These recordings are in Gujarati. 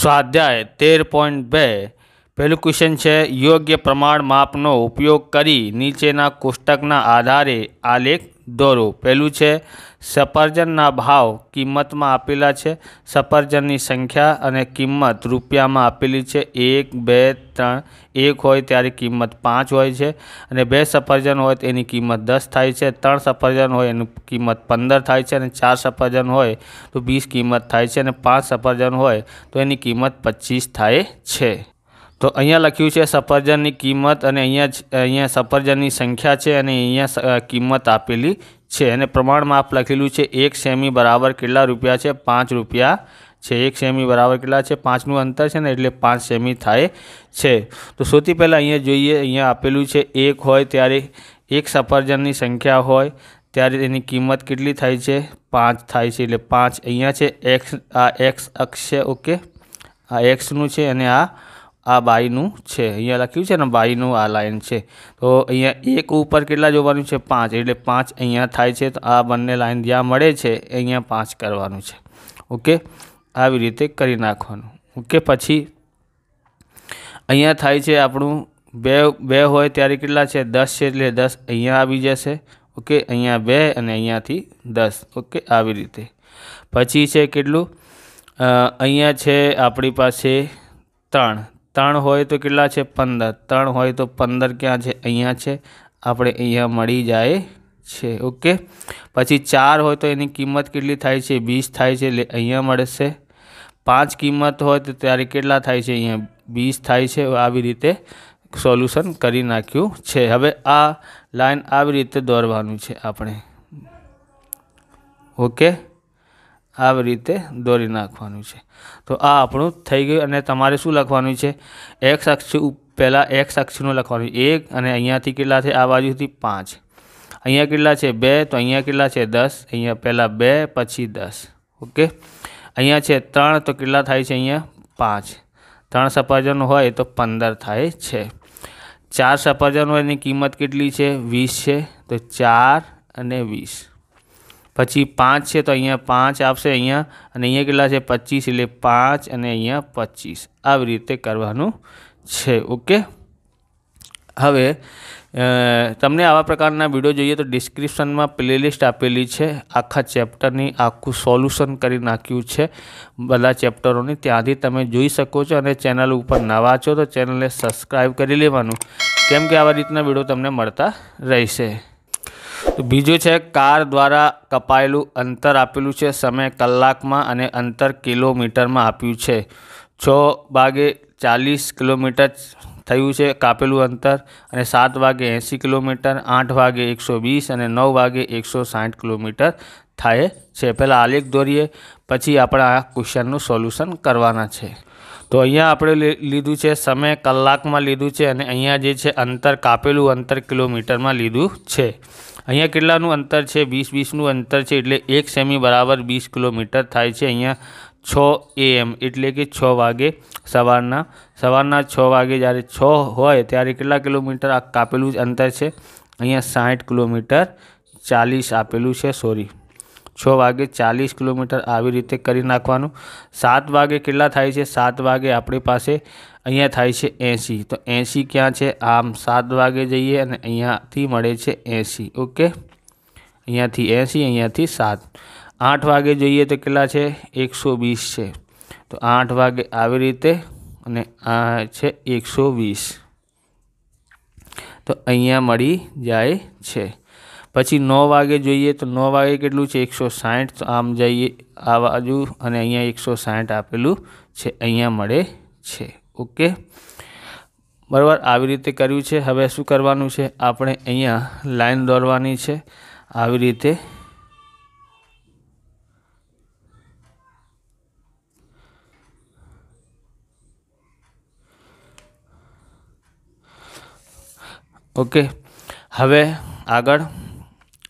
સ્વાધ્યાય તેર પોઈન્ટ બે પહેલું ક્વેશ્ચન છે યોગ્ય પ્રમાણ માપનો ઉપયોગ કરી નીચેના કોષ્ટકના આધારે આલેખ દોરો પહેલું છે સફરજનના ભાવ કિંમતમાં આપેલા છે સફરજનની સંખ્યા અને કિંમત રૂપિયામાં આપેલી છે એક બે ત્રણ એક હોય ત્યારે કિંમત પાંચ હોય છે અને બે સફરજન હોય તો એની કિંમત દસ થાય છે ત્રણ સફરજન હોય એની કિંમત પંદર થાય છે અને ચાર સફરજન હોય તો વીસ કિંમત થાય છે અને પાંચ સફરજન હોય તો એની કિંમત પચીસ થાય છે તો અહીંયા લખ્યું છે સફરજનની કિંમત અને અહીંયા અહીંયા સફરજનની સંખ્યા છે અને અહીંયા કિંમત આપેલી છે અને પ્રમાણમાં આપ લખેલું છે એક સેમી બરાબર કેટલા રૂપિયા છે પાંચ રૂપિયા છે એક સેમી બરાબર કેટલા છે પાંચનું અંતર છે ને એટલે પાંચ સેમી થાય છે તો સૌથી પહેલાં અહીંયા જોઈએ અહીંયા આપેલું છે એક હોય ત્યારે એક સફરજનની સંખ્યા હોય ત્યારે એની કિંમત કેટલી થાય છે પાંચ થાય છે એટલે પાંચ અહીંયા છે એક્સ આ એક્સ અક્ષ છે ઓકે આ એક્સનું છે અને આ આ બાયનું છે અહીંયા લખ્યું છે ને બાયનું આ લાઇન છે તો અહીંયા એક ઉપર કેટલા જોવાનું છે પાંચ એટલે પાંચ અહીંયા થાય છે તો આ બંને લાઇન જ્યાં મળે છે અહીંયા પાંચ કરવાનું છે ઓકે આવી રીતે કરી નાખવાનું ઓકે પછી અહીંયા થાય છે આપણું બે બે હોય ત્યારે કેટલા છે દસ છે એટલે દસ અહીંયા આવી જશે ઓકે અહીંયા બે અને અહીંયાથી દસ ઓકે આવી રીતે પછી છે કેટલું અહીંયા છે આપણી પાસે ત્રણ ત્રણ હોય તો કેટલા છે પંદર ત્રણ હોય તો પંદર ક્યાં છે અહીંયા છે આપણે અહીંયા મળી જાય છે ઓકે પછી ચાર હોય તો એની કિંમત કેટલી થાય છે વીસ થાય છે એટલે અહીંયા મળશે પાંચ કિંમત હોય તો ત્યારે કેટલા થાય છે અહીંયા વીસ થાય છે આવી રીતે સોલ્યુશન કરી નાખ્યું છે હવે આ લાઈન આવી રીતે દોરવાનું છે આપણે ઓકે આવી રીતે દોરી નાખવાનું છે તો આ આપણું થઈ ગયું અને તમારે શું લખવાનું છે એક્સ અક્ષ પહેલાં એક્સ અક્ષનું લખવાનું એક અને અહીંયાથી કેટલા છે આ બાજુથી પાંચ અહીંયા કેટલા છે બે તો અહીંયા કેટલા છે દસ અહીંયા પહેલાં બે પછી દસ ઓકે અહીંયા છે ત્રણ તો કેટલા થાય છે અહીંયા પાંચ ત્રણ સફરજન હોય તો પંદર થાય છે ચાર સફરજન હોય એની કિંમત કેટલી છે વીસ છે તો ચાર અને વીસ પછી પાંચ છે તો અહીંયા પાંચ આવશે અહીંયા અને અહીંયા કેટલા છે પચીસ એટલે પાંચ અને અહીંયા પચીસ આવી રીતે કરવાનું છે ઓકે હવે તમને આવા પ્રકારના વિડીયો જોઈએ તો ડિસ્ક્રિપ્શનમાં પ્લેલિસ્ટ આપેલી છે આખા ચેપ્ટરની આખું સોલ્યુશન કરી નાખ્યું છે બધા ચેપ્ટરોની ત્યાંથી તમે જોઈ શકો છો અને ચેનલ ઉપર નવા છો તો ચેનલને સબસ્ક્રાઈબ કરી લેવાનું કેમ કે આવા રીતના વિડીયો તમને મળતા રહેશે તો બીજું છે કાર દ્વારા કપાયેલું અંતર આપેલું છે સમય કલાકમાં અને અંતર કિલોમીટરમાં આપ્યું છે છ વાગે ચાલીસ કિલોમીટર થયું છે કાપેલું અંતર અને સાત વાગે એંસી કિલોમીટર આઠ વાગે એકસો વીસ અને નવ વાગે એકસો સાઠ કિલોમીટર થાય છે પહેલાં આલેખ દોરીએ પછી આપણે આ ક્વેશ્ચનનું સોલ્યુશન કરવાના છે તો અહીંયા આપણે લીધું છે સમય કલાકમાં લીધું છે અને અહીંયા જે છે અંતર કાપેલું અંતર કિલોમીટરમાં લીધું છે અહીંયા કેટલાનું અંતર છે વીસ વીસનું અંતર છે એટલે એક સેમી બરાબર વીસ કિલોમીટર થાય છે અહીંયા છ એમ એટલે કે છ વાગે સવારના સવારના છ વાગે જ્યારે છ હોય ત્યારે કેટલા કિલોમીટર આ કાપેલું જ અંતર છે અહીંયા સાઠ કિલોમીટર ચાલીસ આપેલું છે સોરી છ વાગે ચાલીસ કિલોમીટર આવી રીતે કરી નાખવાનું સાત વાગે કેટલા થાય છે સાત વાગે આપણી પાસે અહીંયા થાય છે એંસી તો એંસી ક્યાં છે આમ સાત વાગે જઈએ અને અહીંયાથી મળે છે એંસી ઓકે અહીંયાથી એંસી અહીંયાથી સાત આઠ વાગે જોઈએ તો કેટલા છે એકસો વીસ છે તો આઠ વાગે આવી રીતે અને આ છે એકસો વીસ તો અહીંયા મળી જાય છે પછી નવ વાગે જોઈએ તો નવ વાગે કેટલું છે એકસો સાઠ તો આમ જઈએ આ બાજુ અને અહીંયા એકસો સાઠ આપેલું છે અહીંયા મળે છે ઓકે બરાબર આવી રીતે કર્યું છે હવે શું કરવાનું છે આપણે અહીંયા લાઈન દોરવાની છે આવી રીતે ઓકે હવે આગળ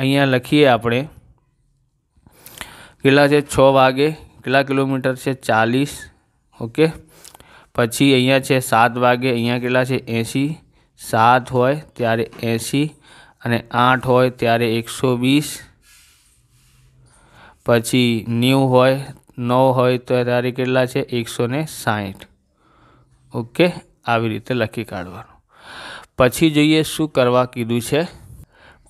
અહીંયા લખીએ આપણે કેટલા છે છ વાગે કેટલા કિલોમીટર છે ચાલીસ ઓકે પછી અહીંયા છે સાત વાગે અહીંયા કેટલા છે એંસી સાત હોય ત્યારે એંસી અને આઠ હોય ત્યારે એકસો વીસ પછી નેવું હોય નવ હોય તો ત્યારે કેટલા છે એકસો ને સાહીઠ ઓકે આવી રીતે લખી કાઢવાનું પછી જોઈએ શું કરવા કીધું છે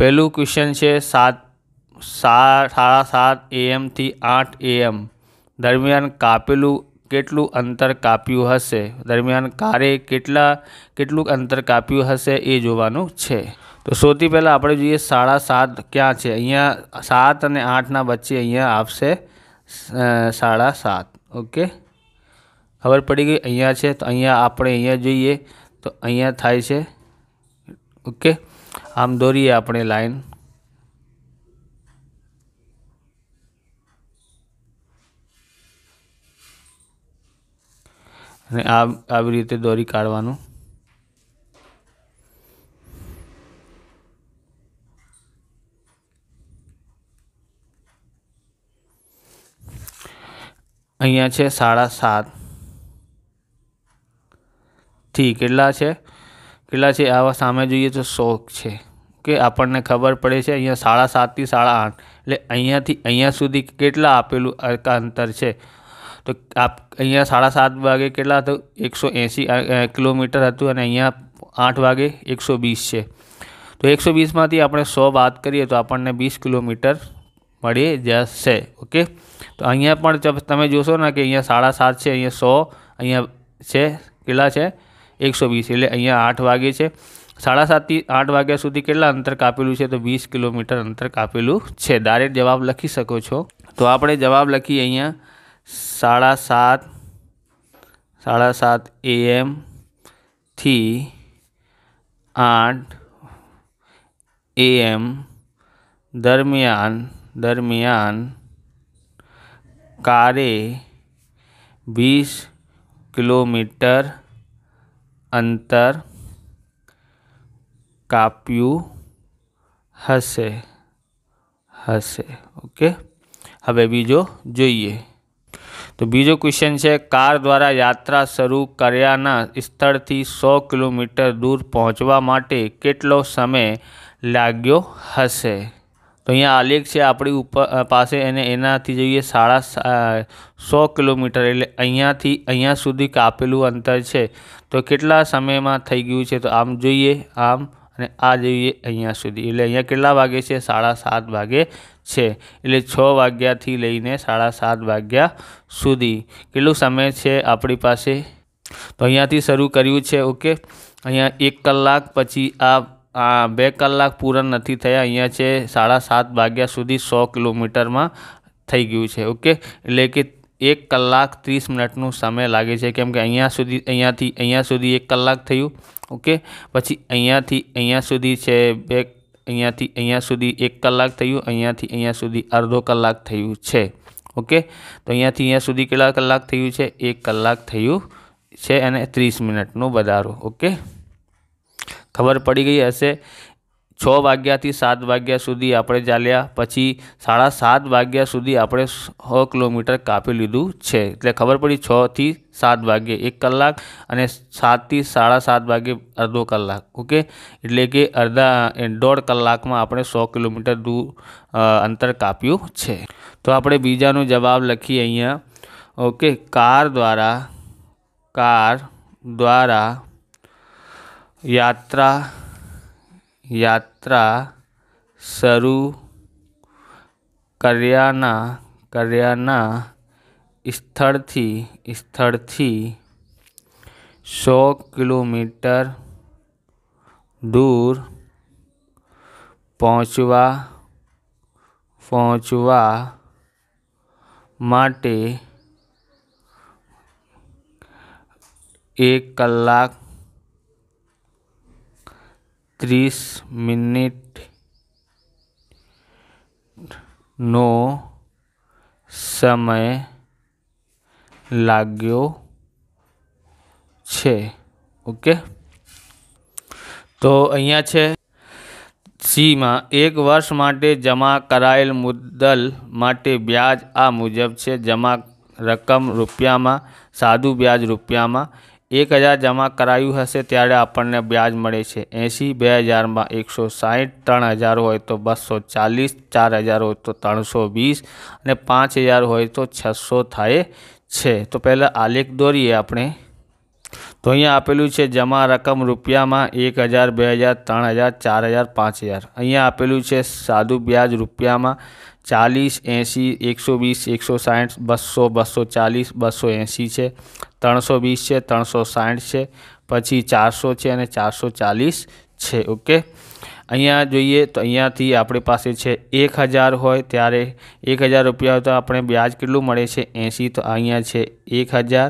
પહેલું ક્વેશ્ચન છે સાત સાત સાડા સાત એએમથી આઠ એએમ દરમિયાન કાપેલું કેટલું અંતર કાપ્યું હશે દરમિયાન કારે કેટલા કેટલું અંતર કાપ્યું હશે એ જોવાનું છે તો સૌથી પહેલાં આપણે જોઈએ સાડા સાત ક્યાં છે અહીંયા સાત અને આઠના વચ્ચે અહીંયા આવશે સાડા સાત ઓકે ખબર પડી ગઈ અહીંયા છે તો અહીંયા આપણે અહીંયા જોઈએ તો અહીંયા થાય છે ઓકે આમ દોરીએ આપણે લાઈન અને આ આવી રીતે દોરી કાઢવાનું અહીંયા છે સાડા સાત થી કેટલા છે કેટલા છે આવા સામે જોઈએ તો શોખ છે કે આપણને ખબર પડે છે અહીંયા સાડા સાતથી સાડા આઠ એટલે અહીંયાથી અહીંયા સુધી કેટલા આપેલું અંતર છે તો આપ અહીંયા સાડા સાત વાગે કેટલા હતું એકસો એંસી કિલોમીટર હતું અને અહીંયા આઠ વાગે એકસો વીસ છે તો એકસો વીસમાંથી આપણે સો વાત કરીએ તો આપણને વીસ કિલોમીટર મળી જશે ઓકે તો અહીંયા પણ તમે જોશો ને કે અહીંયા સાડા સાત છે અહીંયા સો અહીંયા છે કેટલા છે એકસો વીસ એટલે અહીંયા આઠ વાગે છે સાડા સાતથી આઠ વાગ્યા સુધી કેટલા અંતર કાપેલું છે તો વીસ કિલોમીટર અંતર કાપેલું છે ડાયરેક્ટ જવાબ લખી શકો છો તો આપણે જવાબ લખીએ અહીંયા साढ़ा सात साढ़ा सात ए एम थी आठ ए एम दरमियान दरमियान कारे बीस किलोमीटर अंतर काप्यू हसे हसे ओके हमें बीजो जो है તો બીજો ક્વેશ્ચન છે કાર દ્વારા યાત્રા શરૂ કર્યાના સ્થળથી સો કિલોમીટર દૂર પહોંચવા માટે કેટલો સમય લાગ્યો હશે તો અહીંયા આલેખ છે આપણી ઉપર પાસે અને એનાથી જોઈએ સાડા સો કિલોમીટર એટલે અહીંયાથી અહીંયા સુધી કાપેલું અંતર છે તો કેટલા સમયમાં થઈ ગયું છે તો આમ જોઈએ આમ અને આ જઈએ અહીંયા સુધી એટલે અહીંયા કેટલા વાગે છે સાડા સાત વાગે છે એટલે છ વાગ્યાથી લઈને સાડા સાત વાગ્યા સુધી કેટલું સમય છે આપણી પાસે તો અહીંયાથી શરૂ કર્યું છે ઓકે અહીંયા એક કલાક પછી આ આ બે કલાક પૂરા નથી થયા અહીંયા છે સાડા સાત વાગ્યા સુધી સો કિલોમીટરમાં થઈ ગયું છે ઓકે એટલે કે એક કલાક ત્રીસ મિનિટનું સમય લાગે છે કેમ કે અહીંયા સુધી અહીંયાથી અહીંયા સુધી એક કલાક થયું ઓકે પછી અહીંયાથી અહીંયા સુધી છે બે અહીંયાથી અહીંયા સુધી એક કલાક થયું અહીંયાથી અહીંયા સુધી અડધો કલાક થયું છે ઓકે તો અહીંયાથી અહીંયા સુધી કેટલા કલાક થયું છે એક કલાક થયું છે અને ત્રીસ મિનિટનો વધારો ઓકે ખબર પડી ગઈ હશે છ વાગ્યાથી સાત વાગ્યા સુધી આપણે ચાલ્યા પછી સાડા સાત વાગ્યા સુધી આપણે છ કિલોમીટર કાપી લીધું છે એટલે ખબર પડી છથી સાત વાગ્યે એક કલાક અને સાતથી સાડા સાત વાગ્યે અડધો કલાક ઓકે એટલે કે અડધા દોઢ કલાકમાં આપણે સો કિલોમીટર દૂર અંતર કાપ્યું છે તો આપણે બીજાનો જવાબ લખીએ અહીંયા ઓકે કાર દ્વારા કાર દ્વારા યાત્રા यात्रा शुरू करियाना करियाना स्थल थी स्थल थी सौ किलोमीटर दूर पहुँचवा पहुँचवा माटे एक कलाक ત્રીસ મિનિટનો સમય લાગ્યો છે ઓકે તો અહીંયા છે સીમાં એક વર્ષ માટે જમા કરાયેલ મુદ્દલ માટે વ્યાજ આ મુજબ છે જમા રકમ રૂપિયામાં સાદું વ્યાજ રૂપિયામાં એક હજાર જમા કરાયું હશે ત્યારે આપણને વ્યાજ મળે છે એંસી બે હજારમાં એકસો સાહીઠ ત્રણ હજાર હોય તો બસો ચાલીસ ચાર હજાર હોય તો ત્રણસો વીસ અને પાંચ હજાર હોય તો છસો થાય છે તો પહેલાં આલેખ દોરીએ આપણે તો અહીંયા આપેલું છે જમા રકમ રૂપિયામાં એક હજાર બે હજાર ત્રણ હજાર ચાર હજાર પાંચ હજાર અહીંયા આપેલું છે સાદું વ્યાજ રૂપિયામાં ચાલીસ એંસી એકસો વીસ એકસો સાઠ બસો બસો ચાલીસ બસો એંસી છે ત્રણસો વીસ છે ત્રણસો સાઠ છે પછી ચારસો છે અને ચારસો ચાલીસ છે ઓકે અહીંયા જોઈએ તો અહીંયાથી આપણી પાસે છે એક હજાર હોય ત્યારે એક હજાર રૂપિયા હોય તો આપણે વ્યાજ કેટલું મળે છે એંસી તો અહીંયા છે એક હજાર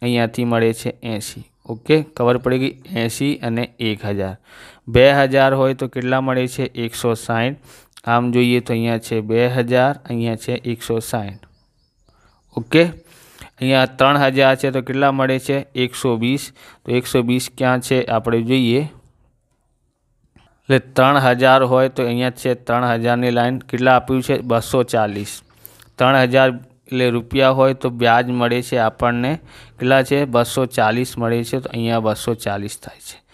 અહીંયાથી મળે છે એંસી ઓકે ખબર પડી ગઈ એંસી અને એક હજાર બે હજાર હોય તો કેટલા મળે છે એકસો સાઠ આમ જોઈએ તો અહીંયા છે બે હજાર અહીંયા છે એકસો સાઠ ઓકે અહીંયા ત્રણ હજાર છે તો કેટલા મળે છે એકસો વીસ તો એકસો વીસ ક્યાં છે આપણે જોઈએ એટલે ત્રણ હજાર હોય તો અહીંયા છે ત્રણ હજારની લાઈન કેટલા આપ્યું છે બસો ચાલીસ ત્રણ હજાર એટલે રૂપિયા હોય તો વ્યાજ મળે છે આપણને કેટલા છે બસો ચાલીસ મળે છે તો અહીંયા બસો ચાલીસ થાય છે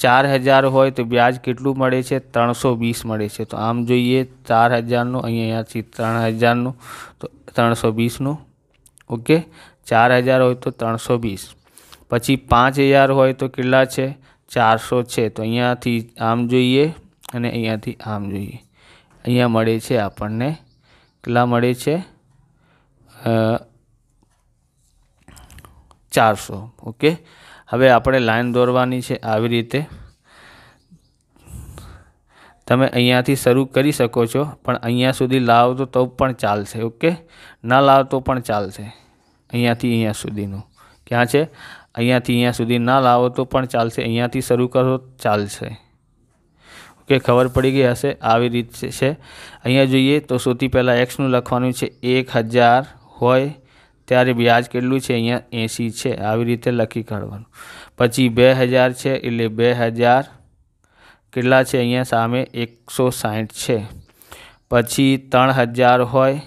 ચાર હજાર હોય તો વ્યાજ કેટલું મળે છે ત્રણસો વીસ મળે છે તો આમ જોઈએ ચાર હજારનું અહીંયાથી ત્રણ હજારનું તો ત્રણસો વીસનું ઓકે ચાર હજાર હોય તો ત્રણસો વીસ પછી પાંચ હજાર હોય તો કેટલા છે ચારસો છે તો અહીંયાથી આમ જોઈએ અને અહીંયાથી આમ જોઈએ અહીંયા મળે છે આપણને કેટલા મળે છે ચારસો ઓકે હવે આપણે લાઈન દોરવાની છે આવી રીતે તમે અહીંયાથી શરૂ કરી શકો છો પણ અહીંયા સુધી લાવો તો તો પણ ચાલશે ઓકે ના લાવો તો પણ ચાલશે અહીંયાથી અહીંયા સુધીનું ક્યાં છે અહીંયાથી અહીંયા સુધી ના લાવો તો પણ ચાલશે અહીંયાથી શરૂ કરો ચાલશે ઓકે ખબર પડી ગઈ હશે આવી રીત છે અહીંયા જોઈએ તો સૌથી પહેલાં એક્સનું લખવાનું છે એક હજાર હોય ત્યારે વ્યાજ કેટલું છે અહીંયા એંસી છે આવી રીતે લખી કાઢવાનું પછી બે હજાર છે એટલે બે હજાર કેટલા છે અહીંયા સામે એકસો સાહીઠ છે પછી ત્રણ હજાર હોય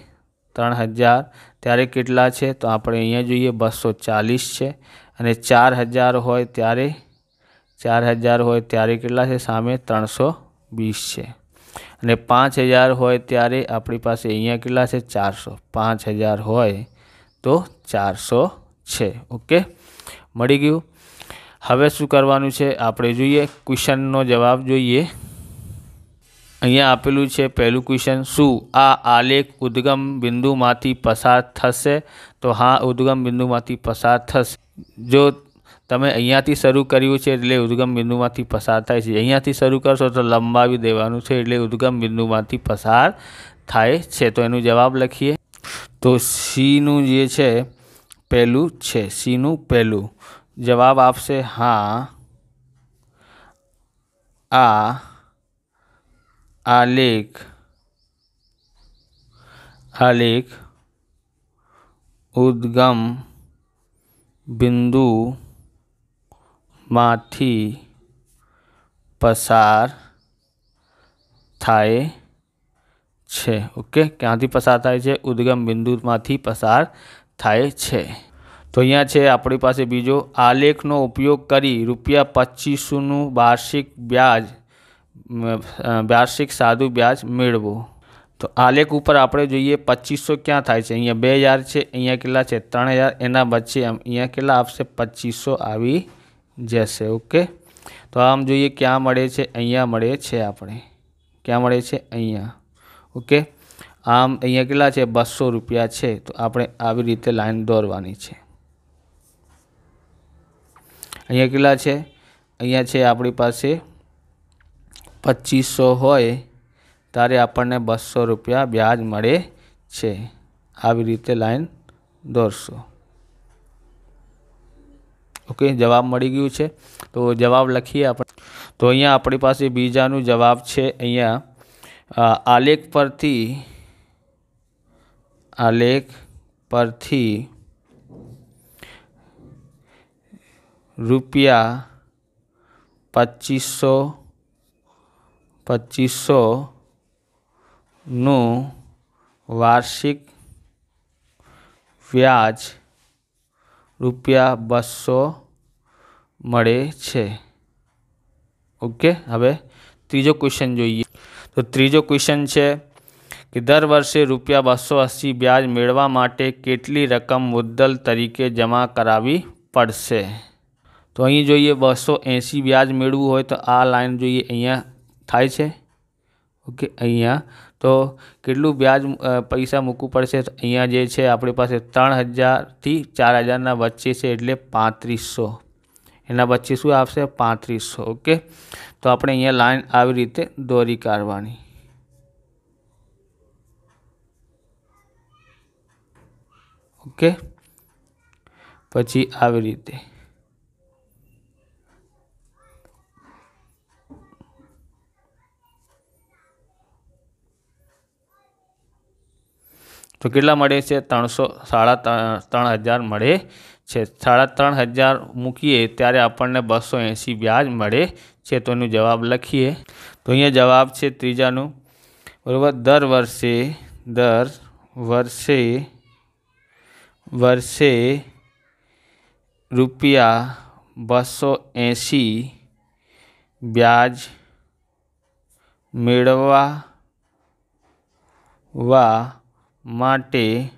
ત્રણ હજાર ત્યારે કેટલા છે તો આપણે અહીંયા જોઈએ બસો ચાલીસ છે અને ચાર હજાર હોય ત્યારે ચાર હજાર હોય ત્યારે કેટલા છે સામે ત્રણસો વીસ છે અને પાંચ હજાર હોય ત્યારે આપણી પાસે અહીંયા કેટલા છે ચારસો પાંચ હજાર હોય તો ચારસો છે ઓકે મળી ગયું હવે શું કરવાનું છે આપણે જોઈએ ક્વેશ્ચનનો જવાબ જોઈએ અહીંયા આપેલું છે પહેલું ક્વેશ્ચન શું આ આલેખ ઉદ્ગમ બિંદુમાંથી પસાર થશે તો હા ઉદ્ગમ બિંદુમાંથી પસાર થશે જો તમે અહીંયાથી શરૂ કર્યું છે એટલે ઉદ્ગમ બિંદુમાંથી પસાર થાય છે અહીંયાથી શરૂ કરશો તો લંબાવી દેવાનું છે એટલે ઉદ્ગમ બિંદુમાંથી પસાર થાય છે તો એનું જવાબ લખીએ तो सी નું જે છે પહેલું છે સી નું પહેલું જવાબ આપસે હા આ આલેખ આલેખ ઉદ્ગમ બિંદુ માથી प्रसार થાય છે ઓકે ક્યાંથી પસાર થાય છે ઉદ્ગમ બિંદુમાંથી પસાર થાય છે તો અહીંયા છે આપણી પાસે બીજો આલેખનો ઉપયોગ કરી રૂપિયા પચીસોનું વાર્ષિક વ્યાજ વાર્ષિક સાદું વ્યાજ મેળવો તો આલેખ ઉપર આપણે જોઈએ પચીસો ક્યાં થાય છે અહીંયા બે હજાર છે અહીંયા કેટલા છે ત્રણ હજાર એના વચ્ચે આમ અહીંયા કેટલા આપશે પચીસો આવી જશે ઓકે તો આમ જોઈએ ક્યાં મળે છે અહીંયા મળે છે આપણે ક્યાં મળે છે અહીંયા ઓકે આમ અહીંયા કેટલા છે બસો રૂપિયા છે તો આપણે આવી રીતે લાઈન દોરવાની છે અહીંયા કેટલા છે અહીંયા છે આપણી પાસે પચીસો હોય ત્યારે આપણને બસો રૂપિયા વ્યાજ મળે છે આવી રીતે લાઈન દોરશો ઓકે જવાબ મળી ગયું છે તો જવાબ લખીએ આપણે તો અહીંયા આપણી પાસે બીજાનું જવાબ છે અહીંયા આલેખ પરથી આલેખ પરથી રૂપિયા પચીસો પચીસોનું વાર્ષિક વ્યાજ રૂપિયા બસો મળે છે ઓકે હવે ત્રીજો ક્વેશ્ચન જોઈએ તો ત્રીજો ક્વેશ્ચન છે કે દર વર્ષે રૂપિયા બસો અસી વ્યાજ મેળવા માટે કેટલી રકમ મુદ્દલ તરીકે જમા કરાવી પડશે તો અહીં જોઈએ બસો એંસી વ્યાજ મેળવવું હોય તો આ લાઈન જોઈએ અહીંયા થાય છે ઓકે અહીંયા તો કેટલું વ્યાજ પૈસા મૂકવું પડશે તો અહીંયા જે છે આપણી પાસે ત્રણ હજારથી ચાર હજારના વચ્ચે છે એટલે પાંત્રીસો એના વચ્ચે શું આવશે પાંત્રીસો ઓકે તો આપણે અહીંયા લાઈન આવી રીતે દોરી કાઢવાની ઓકે પછી આવી રીતે તો કેટલા મળે છે ત્રણસો સાડા ત્રણ હજાર મળે છે સાડા ત્રણ હજાર મૂકીએ ત્યારે આપણને બસો એંસી વ્યાજ મળે છે તો એનો જવાબ લખીએ તો અહીંયા જવાબ છે ત્રીજાનું બરાબર દર વર્ષે દર વર્ષે વર્ષે રૂપિયા બસો એંસી વ્યાજ મેળવવા વા માટે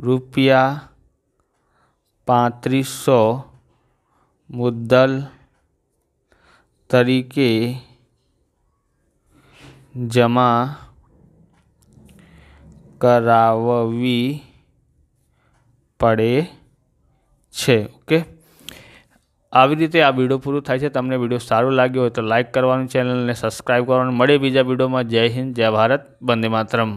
રૂપિયા પાંત્રીસો મુદ્દલ તરીકે જમા કરાવવી પડે છે ઓકે આવી રીતે આ વિડીયો પૂરું થાય છે તમને વિડીયો સારો લાગ્યો હોય તો લાઇક કરવાનું ચેનલને સબસ્ક્રાઈબ કરવાનું મળે બીજા વિડીયોમાં જય હિન્દ જય ભારત વંદે માતરમ